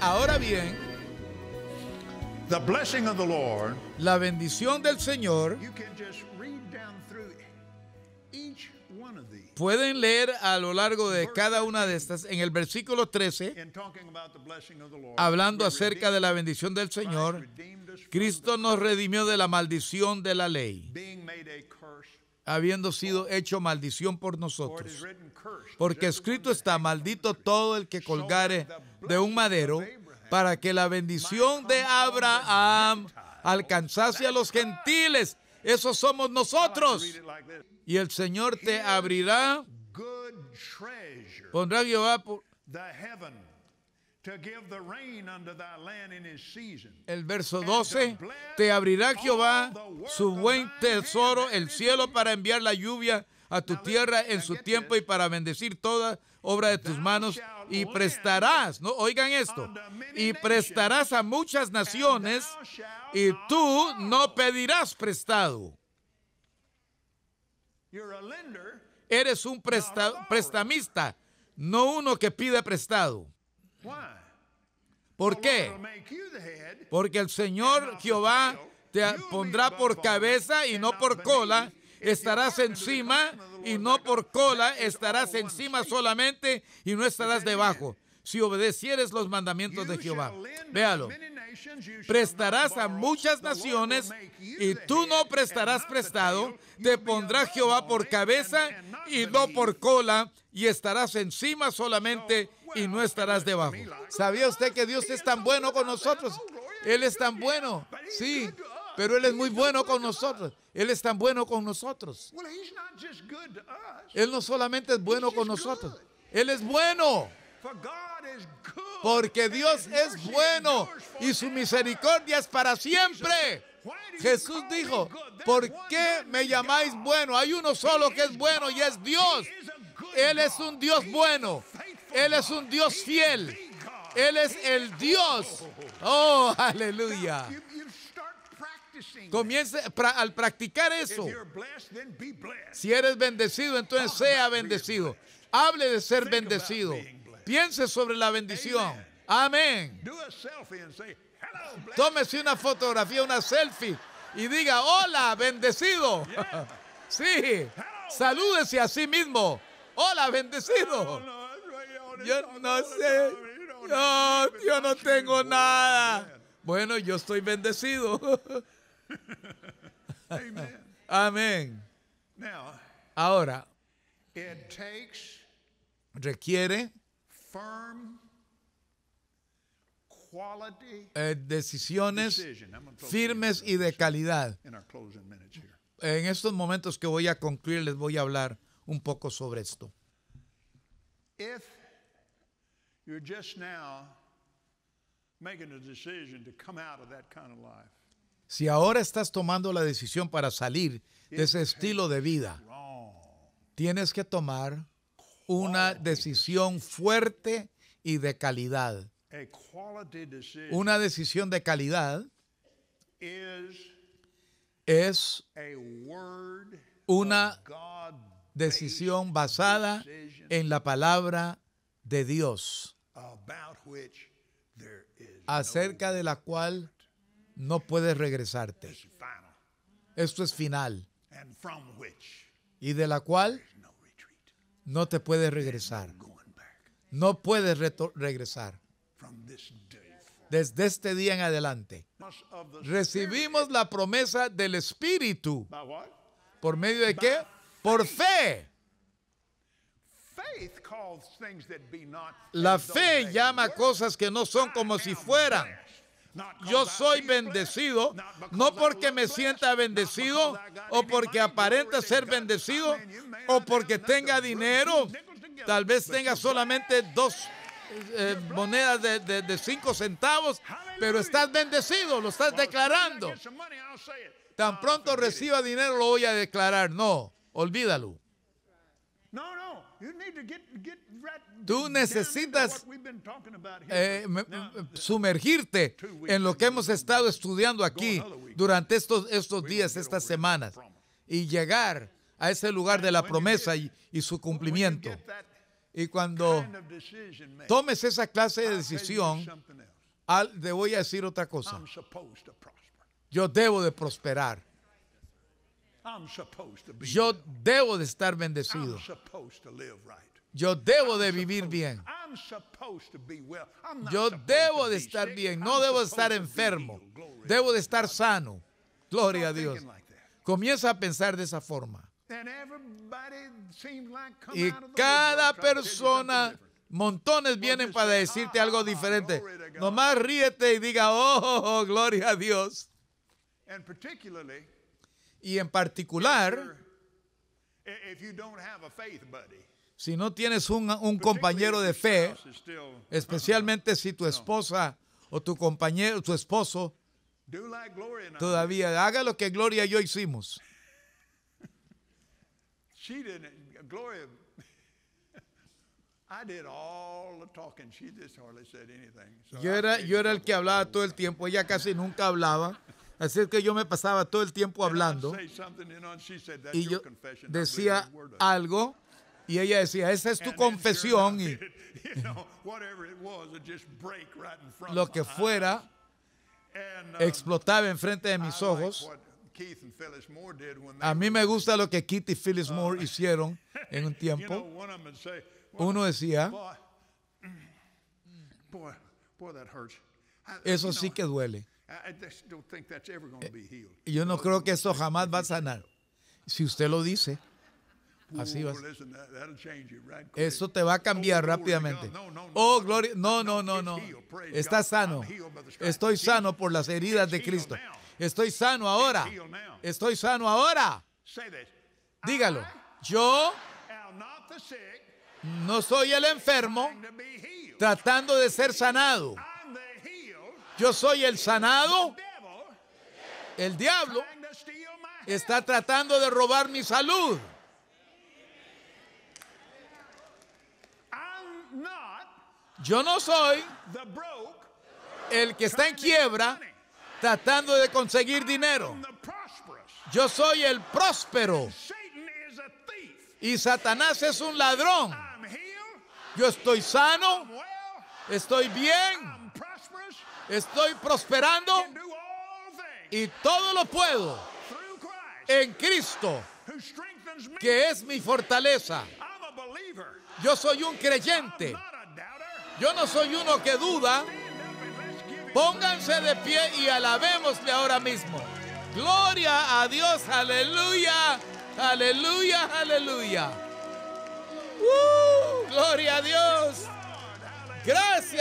ahora bien, la bendición del Señor, Pueden leer a lo largo de cada una de estas en el versículo 13, hablando acerca de la bendición del Señor, Cristo nos redimió de la maldición de la ley, habiendo sido hecho maldición por nosotros. Porque escrito está, maldito todo el que colgare de un madero para que la bendición de Abraham alcanzase a los gentiles. Esos somos nosotros. Y el Señor te abrirá, pondrá Jehová por... El verso 12, te abrirá Jehová su buen tesoro, el cielo, para enviar la lluvia a tu tierra en su tiempo y para bendecir toda obra de tus manos y prestarás, no oigan esto, y prestarás a muchas naciones y tú no pedirás prestado. Eres un prestamista, no uno que pide prestado. ¿Por qué? Porque el Señor Jehová te pondrá por cabeza y no por cola estarás encima y no por cola, estarás encima solamente y no estarás debajo, si obedecieres los mandamientos de Jehová. Véalo. Prestarás a muchas naciones y tú no prestarás prestado, te pondrá Jehová por cabeza y no por cola, y estarás encima solamente y no estarás debajo. ¿Sabía usted que Dios es tan bueno con nosotros? Él es tan bueno. Sí, pero Él es muy bueno con nosotros. Él es tan bueno con nosotros. Él no solamente es bueno con nosotros. Él es bueno. Porque Dios es bueno y su misericordia es para siempre. Jesús dijo, ¿por qué me llamáis bueno? Hay uno solo que es bueno y es Dios. Él es un Dios bueno. Él es un Dios fiel. Él es el Dios. Oh, aleluya. Comience al practicar eso. Si eres bendecido, entonces sea bendecido. Hable de ser bendecido. Piense sobre la bendición. Amén. Tómese una fotografía, una selfie y diga, hola, bendecido. Sí, salúdese a sí mismo. Hola, bendecido. Yo no sé. Yo, yo no tengo nada. Bueno, yo estoy bendecido. Amén. Ahora, requiere eh, decisiones firmes y de calidad. En estos momentos que voy a concluir, les voy a hablar un poco sobre esto. You're just now making a decision to come out of that kind of life. Si ahora estás tomando la decisión para salir de ese estilo de vida, tienes que tomar una decisión fuerte y de calidad. Una decisión de calidad es una decisión basada en la palabra de Dios, acerca de la cual no puedes regresarte. Esto es final. Y de la cual no te puedes regresar. No puedes regresar. Desde este día en adelante. Recibimos la promesa del Espíritu. ¿Por medio de qué? Por fe. La fe llama cosas que no son como si fueran. Yo soy bendecido, no porque me sienta bendecido o porque aparenta ser bendecido o porque tenga dinero. Tal vez tenga solamente dos eh, monedas de, cinco centavos, pero estás bendecido, lo estás declarando. Tan pronto reciba dinero lo voy a declarar. No, olvídalo. Tú necesitas eh, eh, sumergirte en lo que hemos estado estudiando aquí durante estos, estos días, estas semanas, y llegar a ese lugar de la promesa y, y su cumplimiento. Y cuando tomes esa clase de decisión, te voy a decir otra cosa. Yo debo de prosperar. Yo debo de estar bendecido. Yo debo de vivir bien. Yo debo de estar bien. No debo de estar enfermo. Debo de estar sano. Gloria a Dios. Comienza a pensar de esa forma. Y cada persona, montones vienen para decirte algo ah, diferente. Nomás ríete y diga, oh, oh, oh gloria a Dios. Y en particular, si no tienes un, compañero de fe, especialmente si tu esposa o tu compañero, tu esposo, todavía haga lo que Gloria y yo hicimos. Yo era, yo era el que hablaba todo el tiempo, ella casi nunca hablaba. Así es que yo me pasaba todo el tiempo hablando y yo decía algo y ella decía, esa es tu confesión y lo que fuera um, explotaba enfrente de mis ojos. A mí me gusta lo que Keith y Phyllis uh, Moore hicieron en un tiempo. Em Uno decía, mm, eso sí que duele. Yo no creo que eso jamás va a sanar. Si usted lo dice, así va. Eso te va a cambiar oh, rápidamente. Oh, gloria. No, no, no, no. Oh, Está sano. Estoy sano por las heridas de Cristo. Estoy sano ahora. Estoy sano ahora. Dígalo. Yo no soy el enfermo tratando de ser sanado. Yo soy el sanado. El diablo está tratando de robar mi salud. Yo no soy el que está en quiebra tratando de conseguir dinero. Yo soy el próspero. Y Satanás es un ladrón. Yo estoy sano. Estoy bien. Estoy prosperando y todo lo puedo en Cristo, que es mi fortaleza. Yo soy un creyente. Yo no soy uno que duda. Pónganse de pie y alabémosle ahora mismo. Gloria a Dios, aleluya, aleluya, aleluya. Uh, gloria a Dios.